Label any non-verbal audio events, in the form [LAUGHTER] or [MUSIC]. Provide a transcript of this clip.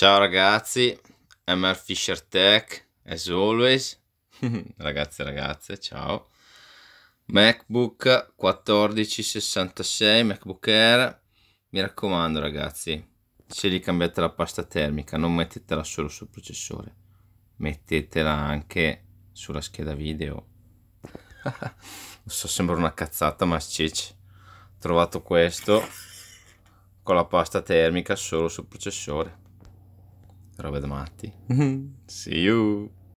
Ciao ragazzi, MR Fisher Tech, as always. [LAUGHS] ragazzi e ragazze, ciao. MacBook 1466, MacBook Air. Mi raccomando ragazzi, se gli cambiate la pasta termica, non mettetela solo sul processore, mettetela anche sulla scheda video. [LAUGHS] non so, sembra una cazzata, ma cece. Ho trovato questo con la pasta termica solo sul processore roba da matti. Mm-hmm. See you!